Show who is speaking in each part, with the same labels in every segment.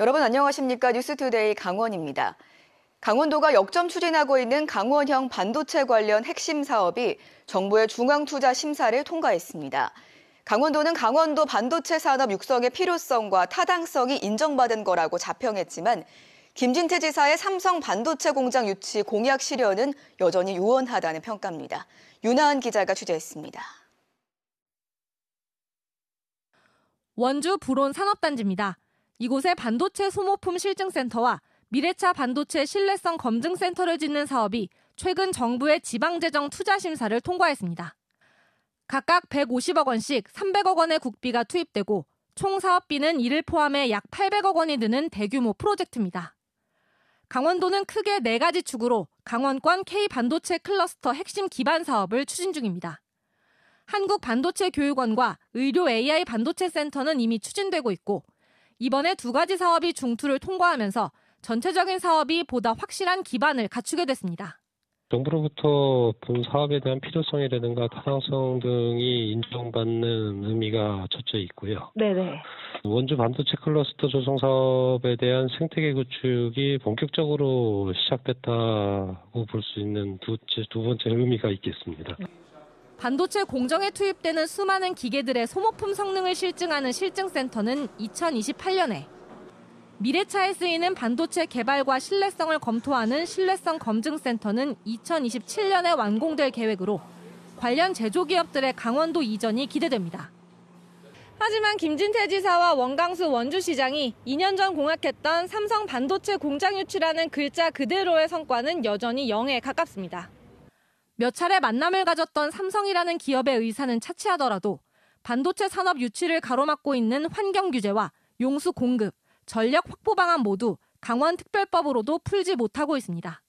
Speaker 1: 여러분 안녕하십니까 뉴스투데이 강원입니다. 강원도가 역점 추진하고 있는 강원형 반도체 관련 핵심 사업이 정부의 중앙투자 심사를 통과했습니다. 강원도는 강원도 반도체 산업 육성의 필요성과 타당성이 인정받은 거라고 자평했지만 김진태 지사의 삼성 반도체 공장 유치 공약 실현은 여전히 유언하다는 평가입니다. 윤하은 기자가 취재했습니다.
Speaker 2: 원주 불온 산업단지입니다. 이곳에 반도체 소모품 실증센터와 미래차 반도체 신뢰성 검증센터를 짓는 사업이 최근 정부의 지방재정 투자 심사를 통과했습니다. 각각 150억 원씩 300억 원의 국비가 투입되고 총 사업비는 이를 포함해 약 800억 원이 드는 대규모 프로젝트입니다. 강원도는 크게 네 가지 축으로 강원권 K 반도체 클러스터 핵심 기반 사업을 추진 중입니다. 한국 반도체 교육원과 의료 AI 반도체 센터는 이미 추진되고 있고 이번에 두 가지 사업이 중투를 통과하면서 전체적인 사업이 보다 확실한 기반을 갖추게 됐습니다.
Speaker 3: 정부로부터 본 사업에 대한 필요성이라든가 타당성 등이 인정받는 의미가 첫째 있고요. 네네. 원주 반도체 클러스터 조성 사업에 대한 생태계 구축이 본격적으로 시작됐다고 볼 수 있는 두, 두 번째 의미가 있겠습니다. 네.
Speaker 2: 반도체 공정에 투입되는 수많은 기계들의 소모품 성능을 실증하는 실증센터는 2028년에 미래차에 쓰이는 반도체 개발과 신뢰성을 검토하는 신뢰성 검증센터는 2027년에 완공될 계획으로 관련 제조기업들의 강원도 이전이 기대됩니다. 하지만 김진태 지사와 원강수 원주시장이 2년 전 공약했던 삼성 반도체 공장 유치라는 글자 그대로의 성과는 여전히 0에 가깝습니다. 몇 차례 만남을 가졌던 삼성이라는 기업의 의사는 차치하더라도 반도체 산업 유치를 가로막고 있는 환경 규제와 용수 공급, 전력 확보 방안 모두 강원특별법으로도 풀지 못하고 있습니다.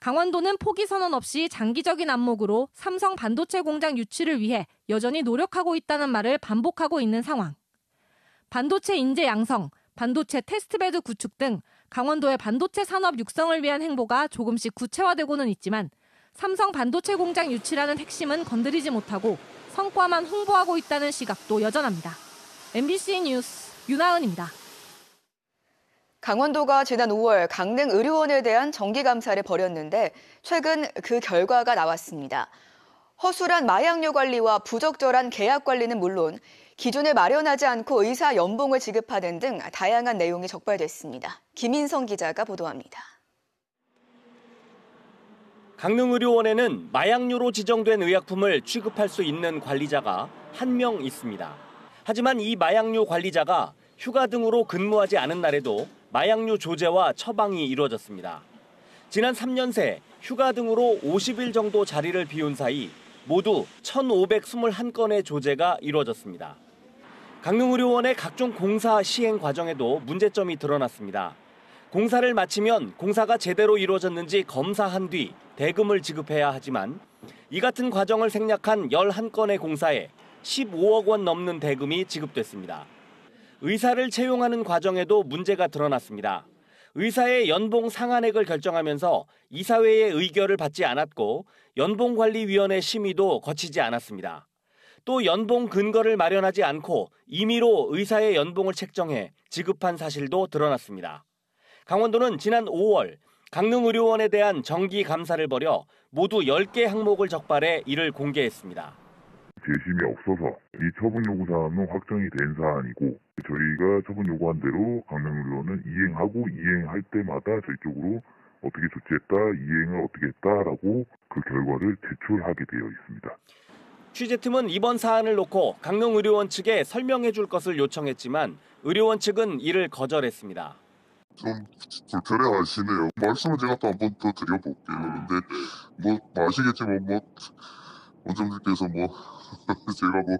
Speaker 2: 강원도는 포기 선언 없이 장기적인 안목으로 삼성 반도체 공장 유치를 위해 여전히 노력하고 있다는 말을 반복하고 있는 상황. 반도체 인재 양성, 반도체 테스트베드 구축 등 강원도의 반도체 산업 육성을 위한 행보가 조금씩 구체화되고는 있지만 삼성 반도체 공장 유치라는 핵심은 건드리지 못하고 성과만 홍보하고 있다는 시각도 여전합니다. MBC 뉴스 윤하은입니다.
Speaker 1: 강원도가 지난 5월 강릉 의료원에 대한 정기 감사를 벌였는데 최근 그 결과가 나왔습니다. 허술한 마약류 관리와 부적절한 계약 관리는 물론 기존에 마련하지 않고 의사 연봉을 지급하는 등 다양한 내용이 적발됐습니다. 김인성 기자가 보도합니다.
Speaker 3: 강릉의료원에는 마약류로 지정된 의약품을 취급할 수 있는 관리자가 한 명 있습니다. 하지만 이 마약류 관리자가 휴가 등으로 근무하지 않은 날에도 마약류 조제와 처방이 이루어졌습니다. 지난 3년 새 휴가 등으로 50일 정도 자리를 비운 사이 모두 1,521건의 조제가 이루어졌습니다. 강릉의료원의 각종 공사 시행 과정에도 문제점이 드러났습니다. 공사를 마치면 공사가 제대로 이루어졌는지 검사한 뒤 대금을 지급해야 하지만 이 같은 과정을 생략한 11건의 공사에 15억 원 넘는 대금이 지급됐습니다. 의사를 채용하는 과정에도 문제가 드러났습니다. 의사의 연봉 상한액을 결정하면서 이사회의 의결을 받지 않았고 연봉관리위원회 심의도 거치지 않았습니다. 또 연봉 근거를 마련하지 않고 임의로 의사의 연봉을 책정해 지급한 사실도 드러났습니다. 강원도는 지난 5월 강릉의료원에 대한 정기 감사를 벌여 모두 10개 항목을 적발해 이를 공개했습니다.
Speaker 2: 재심이 없어서 이 처분 요구 사항은 확정이 된 사안이고 저희가 처분 요구한 대로 강릉의료원은 이행하고 이행할 때마다 저희 쪽으로 어떻게 조치했다, 이행을 어떻게 했다라고 그 결과를 제출하게 되어 있습니다.
Speaker 3: 취재팀은 이번 사안을 놓고 강릉의료원 측에 설명해 줄 것을 요청했지만 의료원 측은 이를 거절했습니다. 좀 불편해 하시네요. 말씀을 제가 또한번더 드려볼게요. 근데 뭐, 아시겠지만 뭐 원장님께서 뭐 제가 뭐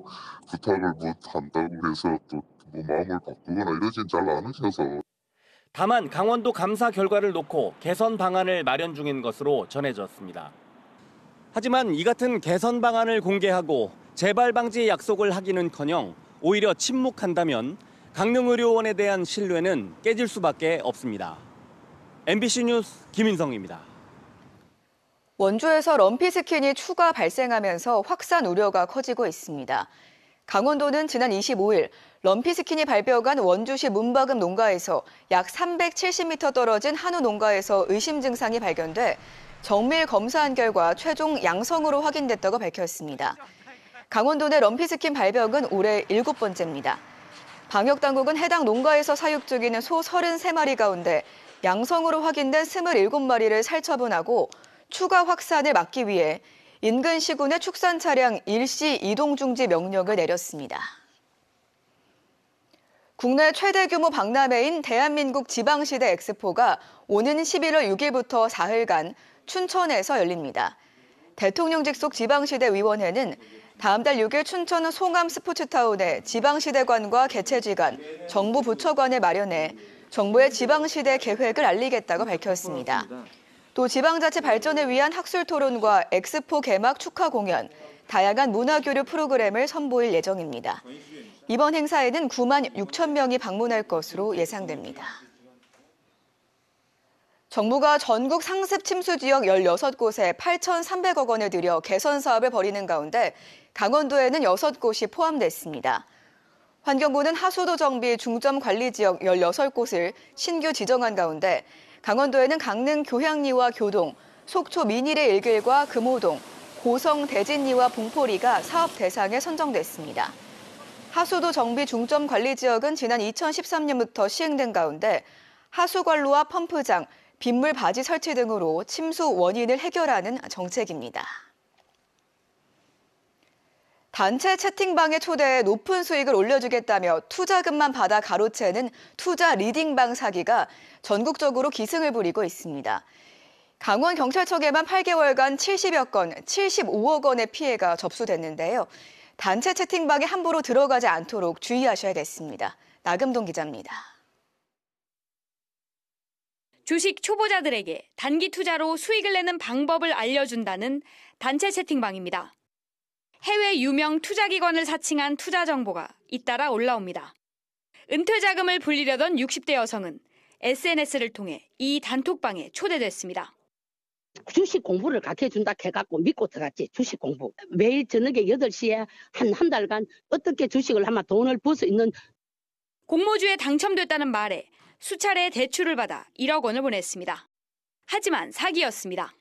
Speaker 3: 부탁을 뭐 한다고 해서 또뭐 마음을 바꾸거나 이러진 잘 않으셔서 다만 강원도 감사 결과를 놓고 개선 방안을 마련 중인 것으로 전해졌습니다. 하지만 이 같은 개선 방안을 공개하고 재발 방지 약속을 하기는커녕 오히려 침묵한다면 강릉의료원에 대한 신뢰는 깨질 수밖에 없습니다. MBC 뉴스 김인성입니다.
Speaker 1: 원주에서 럼피스킨이 추가 발생하면서 확산 우려가 커지고 있습니다. 강원도는 지난 25일 럼피스킨이 발병한 원주시 문박음 농가에서 약 370m 떨어진 한우 농가에서 의심 증상이 발견돼 정밀 검사한 결과 최종 양성으로 확인됐다고 밝혔습니다. 강원도 내 럼피스킨 발병은 올해 7 번째입니다. 방역당국은 해당 농가에서 사육 중이는 소 33마리 가운데 양성으로 확인된 27마리를 살처분하고 추가 확산을 막기 위해 인근 시군의 축산 차량 일시 이동 중지 명령을 내렸습니다. 국내 최대 규모 박람회인 대한민국 지방시대 엑스포가 오는 11월 6일부터 4일간 춘천에서 열립니다. 대통령직 속 지방시대위원회는 다음 달 6일 춘천 송암 스포츠타운에 지방시대관과 개최지관, 정부 부처관을 마련해 정부의 지방시대 계획을 알리겠다고 밝혔습니다. 또 지방자치 발전을 위한 학술 토론과 엑스포 개막 축하 공연, 다양한 문화교류 프로그램을 선보일 예정입니다. 이번 행사에는 9만 6천 명이 방문할 것으로 예상됩니다. 정부가 전국 상습 침수 지역 16곳에 8,300억 원을 들여 개선 사업을 벌이는 가운데 강원도에는 6곳이 포함됐습니다. 환경부는 하수도 정비 중점 관리 지역 16곳을 신규 지정한 가운데 강원도에는 강릉 교향리와 교동, 속초 민일의 일길과 금호동, 고성 대진리와 봉포리가 사업 대상에 선정됐습니다. 하수도 정비 중점 관리 지역은 지난 2013년부터 시행된 가운데 하수관로와 펌프장, 빗물 바지 설치 등으로 침수 원인을 해결하는 정책입니다. 단체 채팅방에 초대해 높은 수익을 올려주겠다며 투자금만 받아 가로채는 투자 리딩방 사기가 전국적으로 기승을 부리고 있습니다. 강원경찰청에만 8개월간 70여 건, 75억 원의 피해가 접수됐는데요. 단체 채팅방에 함부로 들어가지 않도록 주의하셔야겠습니다. 나금동 기자입니다.
Speaker 4: 주식 초보자들에게 단기 투자로 수익을 내는 방법을 알려준다는 단체 채팅방입니다. 해외 유명 투자기관을 사칭한 투자 정보가 잇따라 올라옵니다. 은퇴 자금을 불리려던 60대 여성은 SNS를 통해 이 단톡방에 초대됐습니다.
Speaker 2: 주식 공부를 가르쳐 준다 해갖고 믿고 들어갔지 주식 공부 매일 저녁에 8시에 한 한 달간 어떻게 주식을 하면 돈을 벌 수 있는
Speaker 4: 공모주에 당첨됐다는 말에 수차례 대출을 받아 1억 원을 보냈습니다. 하지만 사기였습니다.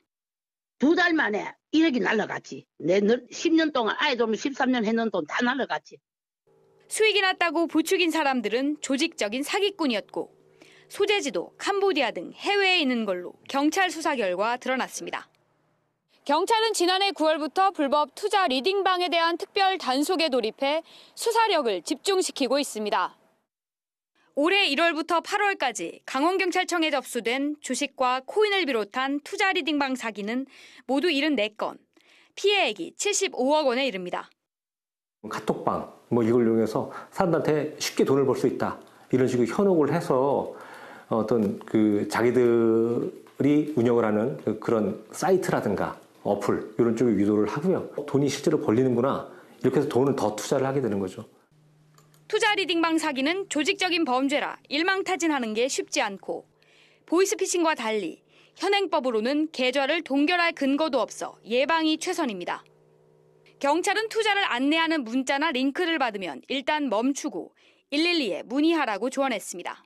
Speaker 2: 두 달 만에 1억이 날라갔지. 내 10년 동안 아이 돌면 13년 했는 돈다 날라갔지.
Speaker 4: 수익이 났다고 부추긴 사람들은 조직적인 사기꾼이었고 소재지도 캄보디아 등 해외에 있는 걸로 경찰 수사 결과 드러났습니다. 경찰은 지난해 9월부터 불법 투자 리딩방에 대한 특별 단속에 돌입해 수사력을 집중시키고 있습니다. 올해 1월부터 8월까지 강원경찰청에 접수된 주식과 코인을 비롯한 투자 리딩방 사기는 모두 74건, 피해액이 75억 원에 이릅니다.
Speaker 3: 카톡방 뭐 이걸 이용해서 사람들한테 쉽게 돈을 벌 수 있다 이런 식으로 현혹을 해서 어떤 그 자기들이 운영을 하는 그 그런 사이트라든가 어플 이런 쪽에 유도를 하고요 돈이 실제로 벌리는구나 이렇게 해서 돈을 더 투자를 하게 되는 거죠.
Speaker 4: 투자 리딩방 사기는 조직적인 범죄라 일망타진하는 게 쉽지 않고 보이스피싱과 달리 현행법으로는 계좌를 동결할 근거도 없어 예방이 최선입니다. 경찰은 투자를 안내하는 문자나 링크를 받으면 일단 멈추고 112에 문의하라고 조언했습니다.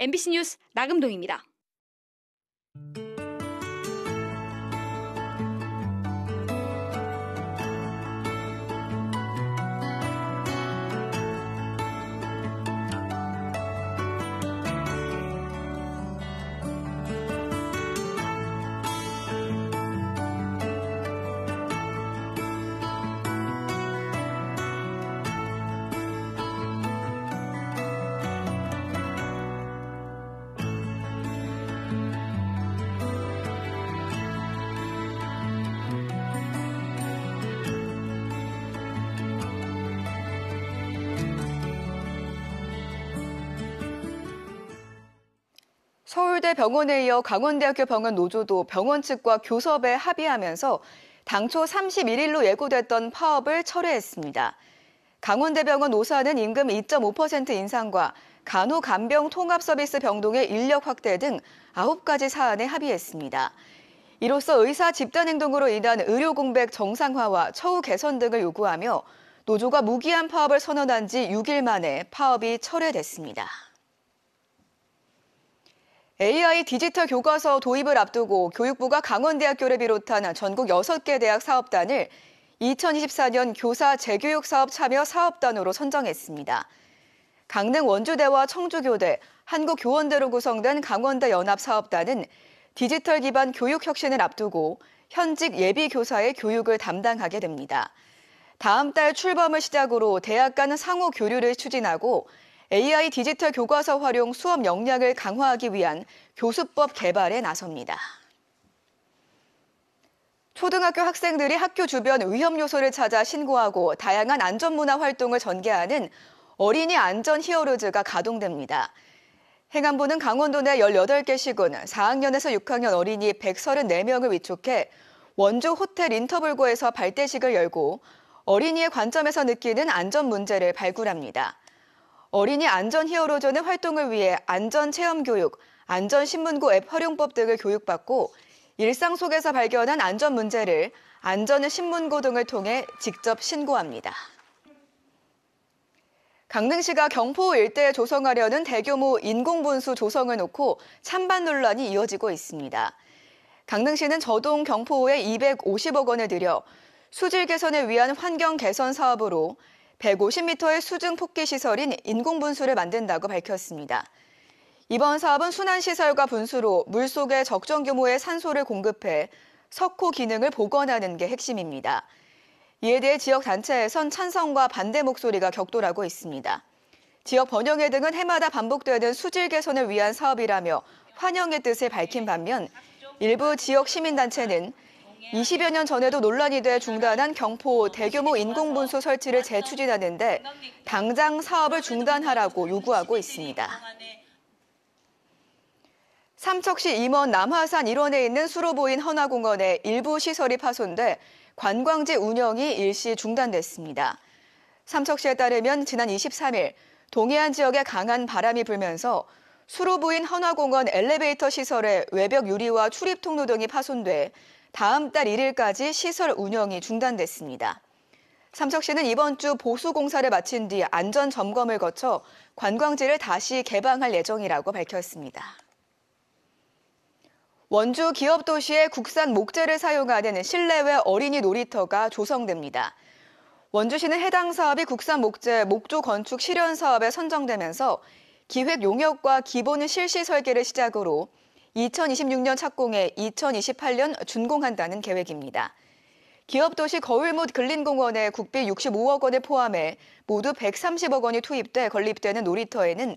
Speaker 4: MBC 뉴스 나금동입니다.
Speaker 1: 서울대 병원에 이어 강원대학교 병원 노조도 병원 측과 교섭에 합의하면서 당초 31일로 예고됐던 파업을 철회했습니다. 강원대병원 노사는 임금 2.5% 인상과 간호간병 통합서비스 병동의 인력 확대 등 9가지 사안에 합의했습니다. 이로써 의사 집단 행동으로 인한 의료 공백 정상화와 처우 개선 등을 요구하며 노조가 무기한 파업을 선언한 지 6일 만에 파업이 철회됐습니다. AI 디지털 교과서 도입을 앞두고 교육부가 강원대학교를 비롯한 전국 6개 대학 사업단을 2024년 교사 재교육 사업 참여 사업단으로 선정했습니다. 강릉 원주대와 청주교대, 한국교원대로 구성된 강원대 연합사업단은 디지털 기반 교육 혁신을 앞두고 현직 예비 교사의 교육을 담당하게 됩니다. 다음 달 출범을 시작으로 대학 간 상호 교류를 추진하고 AI 디지털 교과서 활용 수업 역량을 강화하기 위한 교수법 개발에 나섭니다. 초등학교 학생들이 학교 주변 위험 요소를 찾아 신고하고 다양한 안전문화 활동을 전개하는 어린이 안전 히어로즈가 가동됩니다. 행안부는 강원도 내 18개 시군 4학년에서 6학년 어린이 134명을 위촉해 원주 호텔 인터블고에서 발대식을 열고 어린이의 관점에서 느끼는 안전 문제를 발굴합니다. 어린이 안전 히어로존의 활동을 위해 안전체험교육, 안전신문고 앱 활용법 등을 교육받고 일상 속에서 발견한 안전 문제를 안전의 신문고 등을 통해 직접 신고합니다. 강릉시가 경포 일대에 조성하려는 대규모 인공분수 조성을 놓고 찬반 논란이 이어지고 있습니다. 강릉시는 저동 경포호에 250억 원을 들여 수질 개선을 위한 환경 개선 사업으로 150m의 수중 폭기 시설인 인공 분수를 만든다고 밝혔습니다. 이번 사업은 순환 시설과 분수로 물 속에 적정 규모의 산소를 공급해 석호 기능을 복원하는 게 핵심입니다. 이에 대해 지역 단체에선 찬성과 반대 목소리가 격돌하고 있습니다. 지역 번영회 등은 해마다 반복되는 수질 개선을 위한 사업이라며 환영의 뜻을 밝힌 반면 일부 지역 시민단체는 20여 년 전에도 논란이 돼 중단한 경포 대규모 인공분수 설치를 재추진하는데 당장 사업을 중단하라고 요구하고 있습니다. 삼척시 임원 남하산 일원에 있는 수로 보인 헌화공원에 일부 시설이 파손돼 관광지 운영이 일시 중단됐습니다. 삼척시에 따르면 지난 23일 동해안 지역에 강한 바람이 불면서 수로 보인 헌화공원 엘리베이터 시설의 외벽 유리와 출입 통로 등이 파손돼 다음 달 1일까지 시설 운영이 중단됐습니다. 삼척시는 이번 주 보수 공사를 마친 뒤 안전 점검을 거쳐 관광지를 다시 개방할 예정이라고 밝혔습니다. 원주 기업 도시에 국산 목재를 사용하는 실내외 어린이 놀이터가 조성됩니다. 원주시는 해당 사업이 국산 목재 목조 건축 실현 사업에 선정되면서 기획 용역과 기본 실시 설계를 시작으로 2026년 착공해 2028년 준공한다는 계획입니다. 기업도시 거울못 근린공원에 국비 65억 원을 포함해 모두 130억 원이 투입돼 건립되는 놀이터에는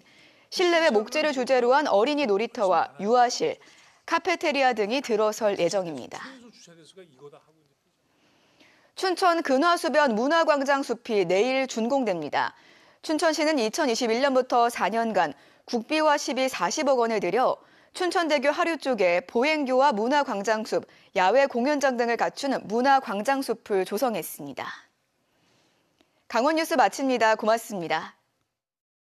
Speaker 1: 실내외 목재를 주제로 한 어린이 놀이터와 유아실, 카페테리아 등이 들어설 예정입니다. 춘천 근화수변 문화광장 숲이 내일 준공됩니다. 춘천시는 2021년부터 4년간 국비와 시비 40억 원을 들여 춘천대교 하류 쪽에 보행교와 문화광장숲, 야외 공연장 등을 갖춘 문화광장숲을 조성했습니다. 강원 뉴스 마칩니다. 고맙습니다.